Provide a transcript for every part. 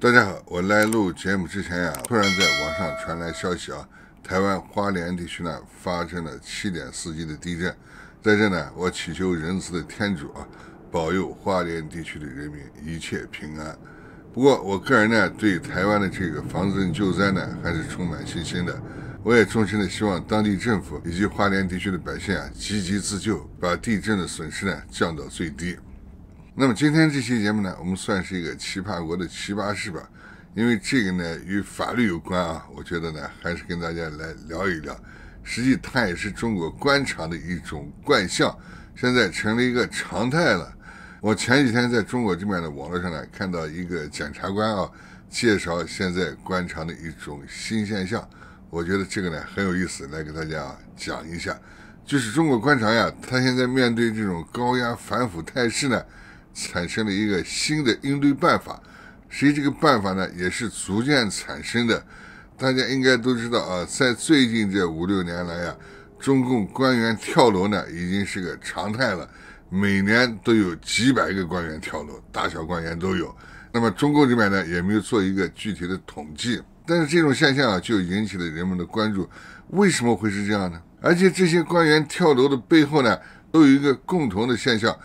大家好，我来录节目之前呀，突然在网上传来消息啊，台湾花莲地区呢发生了7.4级的地震，在这呢，我祈求仁慈的天主啊，保佑花莲地区的人民一切平安。不过我个人呢，对台湾的这个防震救灾呢，还是充满信心的。我也衷心的希望当地政府以及花莲地区的百姓啊，积极自救，把地震的损失呢降到最低。那么今天这期节目呢，我们算是一个奇葩国的奇葩事吧，因为这个呢与法律有关啊，我觉得呢还是跟大家来聊一聊。实际它也是中国官场的一种惯象，现在成了一个常态了。我前几天在中国这边的网络上呢，看到一个检察官啊介绍现在官场的一种新现象，我觉得这个呢很有意思，来给大家啊讲一下。就是中国官场呀，他现在面对这种高压反腐态势呢。产生了一个新的应对办法，实际这个办法呢，也是逐渐产生的。大家应该都知道啊，在最近这五六年来呀，中共官员跳楼呢，已经是个常态了，每年都有几百个官员跳楼，大小官员都有。那么中共这边呢，也没有做一个具体的统计，但是这种现象啊，就引起了人们的关注。为什么会是这样呢？而且这些官员跳楼的背后呢，都有一个共同的现象。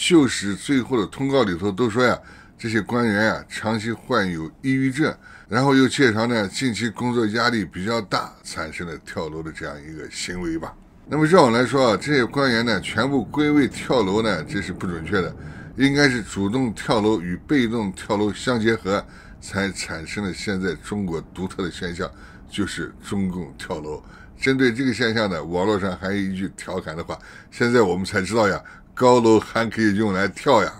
就是最后的通告里头都说呀，这些官员呀长期患有抑郁症，然后又介绍呢，近期工作压力比较大，产生了跳楼的这样一个行为吧。那么让我来说啊，这些官员呢全部归位跳楼呢，这是不准确的，应该是主动跳楼与被动跳楼相结合，才产生了现在中国独特的现象，就是中共跳楼。针对这个现象呢，网络上还有一句调侃的话，现在我们才知道呀。高楼还可以用来跳呀，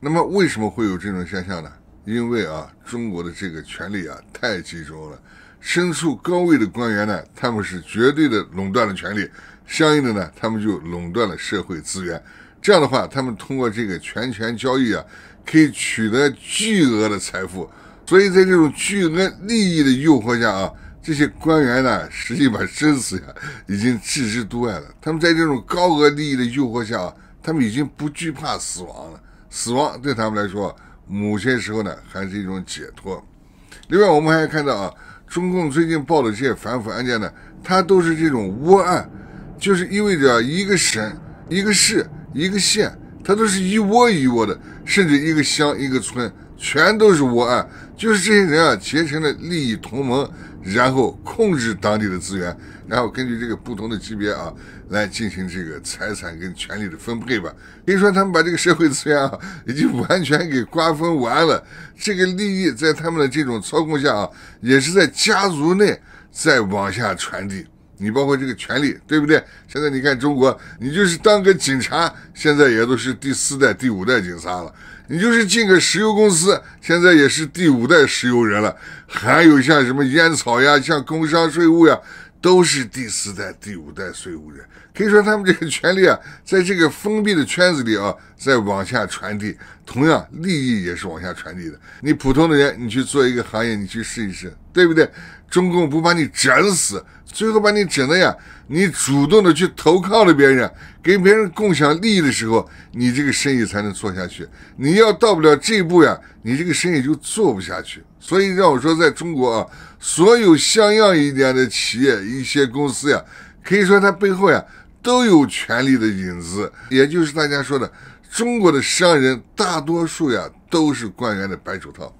那么为什么会有这种现象呢？因为啊，中国的这个权力啊太集中了，身处高位的官员呢，他们是绝对的垄断了权力，相应的呢，他们就垄断了社会资源。这样的话，他们通过这个权钱交易啊，可以取得巨额的财富。所以在这种巨额利益的诱惑下啊，这些官员呢，实际把生死呀已经置之度外了。他们在这种高额利益的诱惑下啊。他们已经不惧怕死亡了，死亡对他们来说，某些时候呢还是一种解脱。另外，我们还看到啊，中共最近报的这些反腐案件呢，它都是这种窝案，就是意味着一个省、一个市、一个县，它都是一窝一窝的，甚至一个乡、一个村，全都是窝案，就是这些人啊结成了利益同盟。然后控制当地的资源，然后根据这个不同的级别啊，来进行这个财产跟权利的分配吧。可以说他们把这个社会资源啊，已经完全给瓜分完了。这个利益在他们的这种操控下啊，也是在家族内再往下传递。你包括这个权利，对不对？现在你看中国，你就是当个警察，现在也都是第四代、第五代警察了。你就是进个石油公司，现在也是第五代石油人了。还有像什么烟草呀、像工商税务呀，都是第四代、第五代税务人。可以说，他们这个权利啊，在这个封闭的圈子里啊，在往下传递，同样利益也是往下传递的。你普通的人，你去做一个行业，你去试一试，对不对？中共不把你整死。最后把你整的呀，你主动的去投靠了别人，跟别人共享利益的时候，你这个生意才能做下去。你要到不了这一步呀，你这个生意就做不下去。所以让我说，在中国啊，所有像样一点的企业、一些公司呀，可以说它背后呀都有权力的影子，也就是大家说的，中国的商人大多数呀都是官员的白手套，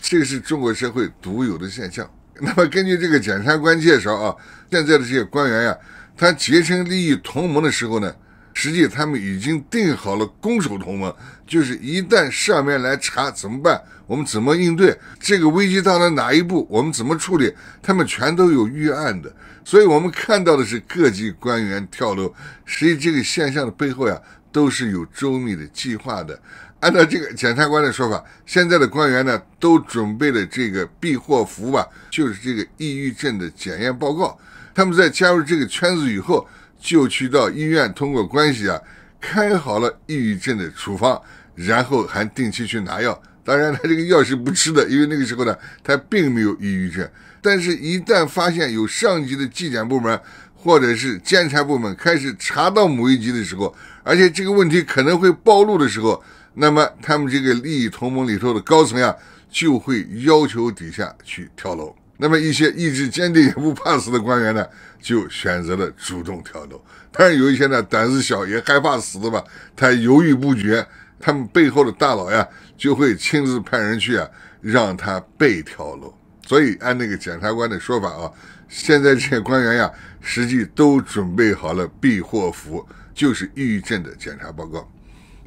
这是中国社会独有的现象。那么根据这个检察官介绍啊，现在的这些官员呀，他结成利益同盟的时候呢，实际他们已经定好了攻守同盟，就是一旦上面来查怎么办，我们怎么应对这个危机到了哪一步，我们怎么处理，他们全都有预案的。所以，我们看到的是各级官员跳楼，实际这个现象的背后呀，都是有周密的计划的。按照这个检察官的说法，现在的官员呢都准备了这个避祸服吧，就是这个抑郁症的检验报告。他们在加入这个圈子以后，就去到医院通过关系啊，开好了抑郁症的处方，然后还定期去拿药。当然，他这个药是不吃的，因为那个时候呢他并没有抑郁症。但是，一旦发现有上级的纪检部门或者是监察部门开始查到某一级的时候，而且这个问题可能会暴露的时候，那么他们这个利益同盟里头的高层呀，就会要求底下去跳楼。那么一些意志坚定也不怕死的官员呢，就选择了主动跳楼。但是有一些呢胆子小也害怕死的吧，他犹豫不决。他们背后的大佬呀，就会亲自派人去啊，让他被跳楼。所以按那个检察官的说法啊，现在这些官员呀，实际都准备好了避祸符，就是抑郁症的检查报告。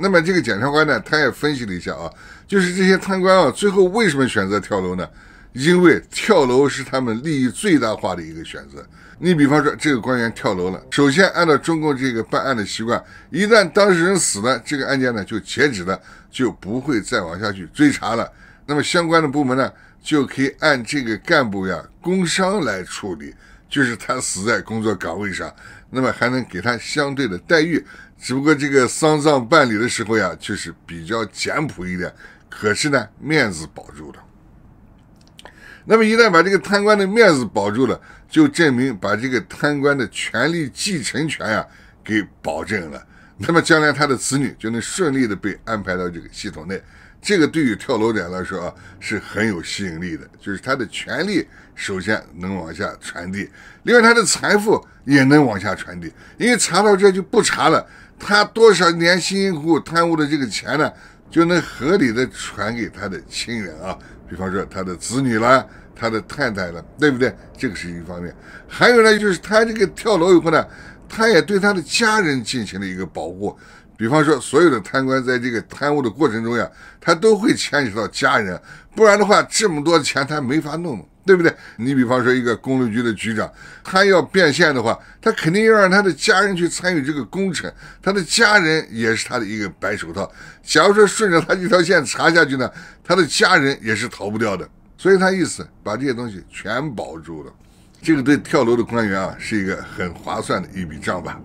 那么这个检察官呢，他也分析了一下啊，就是这些贪官啊，最后为什么选择跳楼呢？因为跳楼是他们利益最大化的一个选择。你比方说这个官员跳楼了，首先按照中共这个办案的习惯，一旦当事人死了，这个案件呢就截止了，就不会再往下去追查了。那么相关的部门呢，就可以按这个干部呀工伤来处理。就是他死在工作岗位上，那么还能给他相对的待遇，只不过这个丧葬办理的时候呀，就是比较简朴一点。可是呢，面子保住了。那么一旦把这个贪官的面子保住了，就证明把这个贪官的权利继承权呀给保证了。那么将来他的子女就能顺利的被安排到这个系统内。这个对于跳楼者来说啊，是很有吸引力的，就是他的权利首先能往下传递，另外他的财富也能往下传递，因为查到这就不查了，他多少年辛辛苦苦贪污的这个钱呢，就能合理的传给他的亲人啊，比方说他的子女啦，他的太太了，对不对？这个是一方面，还有呢，就是他这个跳楼以后呢，他也对他的家人进行了一个保护。比方说，所有的贪官在这个贪污的过程中呀，他都会牵扯到家人，不然的话，这么多钱他没法弄，对不对？你比方说一个公路局的局长，他要变现的话，他肯定要让他的家人去参与这个工程，他的家人也是他的一个白手套。假如说顺着他这条线查下去呢，他的家人也是逃不掉的。所以他意思把这些东西全保住了，这个对跳楼的官员啊，是一个很划算的一笔账吧。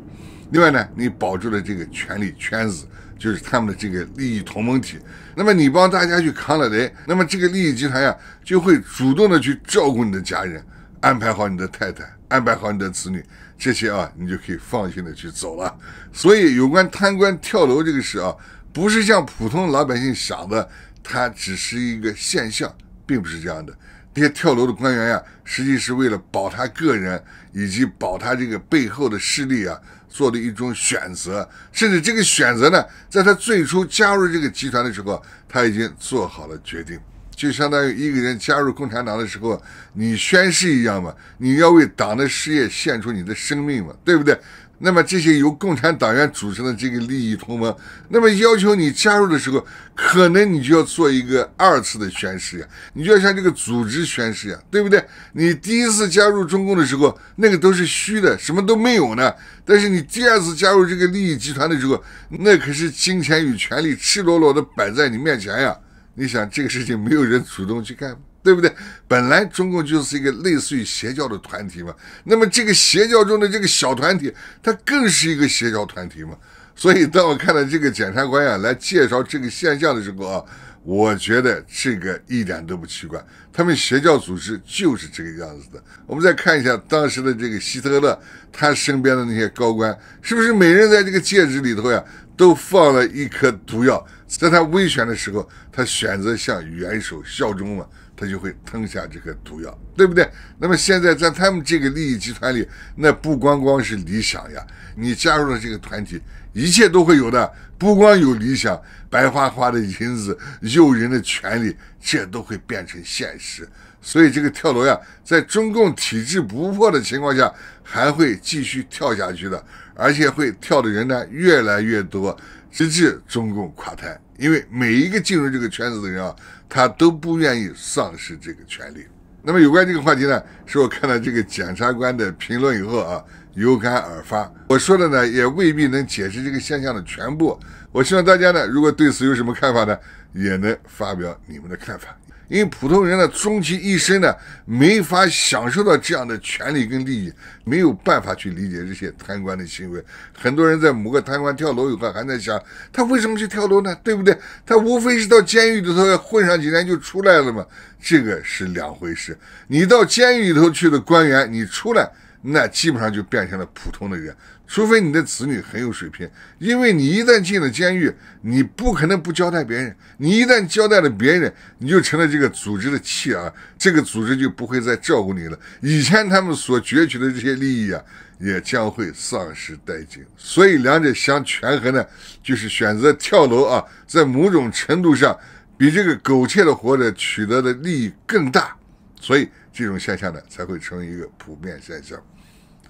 另外呢，你保住了这个权力圈子，就是他们的这个利益同盟体。那么你帮大家去扛了雷，那么这个利益集团呀，就会主动的去照顾你的家人，安排好你的太太，安排好你的子女，这些啊，你就可以放心的去走了。所以，有关贪官跳楼这个事啊，不是像普通老百姓想的，它只是一个现象，并不是这样的。这些跳楼的官员呀，实际是为了保他个人，以及保他这个背后的势力啊，做的一种选择。甚至这个选择呢，在他最初加入这个集团的时候，他已经做好了决定，就相当于一个人加入共产党的时候，你宣誓一样嘛，你要为党的事业献出你的生命嘛，对不对？那么这些由共产党员组成的这个利益同盟，那么要求你加入的时候，可能你就要做一个二次的宣誓呀，你就要向这个组织宣誓呀，对不对？你第一次加入中共的时候，那个都是虚的，什么都没有呢。但是你第二次加入这个利益集团的时候，那可是金钱与权力赤裸裸的摆在你面前呀。你想这个事情，没有人主动去干。对不对？本来中共就是一个类似于邪教的团体嘛，那么这个邪教中的这个小团体，它更是一个邪教团体嘛。所以当我看到这个检察官呀来介绍这个现象的时候啊，我觉得这个一点都不奇怪。他们邪教组织就是这个样子的。我们再看一下当时的这个希特勒，他身边的那些高官，是不是每人在这个戒指里头呀都放了一颗毒药，在他危险的时候，他选择向元首效忠嘛？他就会吞下这个毒药，对不对？那么现在在他们这个利益集团里，那不光光是理想呀，你加入了这个团体，一切都会有的，不光有理想，白花花的银子、诱人的权利，这都会变成现实。所以这个跳楼呀，在中共体制不破的情况下，还会继续跳下去的，而且会跳的人呢越来越多，直至中共垮台。因为每一个进入这个圈子的人啊，他都不愿意丧失这个权利。那么有关这个话题呢，是我看到这个检察官的评论以后啊，有感而发。我说的呢，也未必能解释这个现象的全部。我希望大家呢，如果对此有什么看法呢，也能发表你们的看法。因为普通人呢，终其一生呢，没法享受到这样的权利跟利益，没有办法去理解这些贪官的行为。很多人在某个贪官跳楼以后，还在想他为什么去跳楼呢？对不对？他无非是到监狱里头混上几年就出来了嘛，这个是两回事。你到监狱里头去的官员，你出来。那基本上就变成了普通的人，除非你的子女很有水平。因为你一旦进了监狱，你不可能不交代别人。你一旦交代了别人，你就成了这个组织的弃儿，这个组织就不会再照顾你了。以前他们所攫取的这些利益啊，也将会丧失殆尽。所以两者相权衡呢，就是选择跳楼啊，在某种程度上比这个苟且的活着取得的利益更大。所以这种现象呢，才会成为一个普遍现象，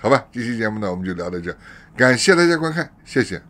好吧？这期节目呢，我们就聊到这，感谢大家观看，谢谢。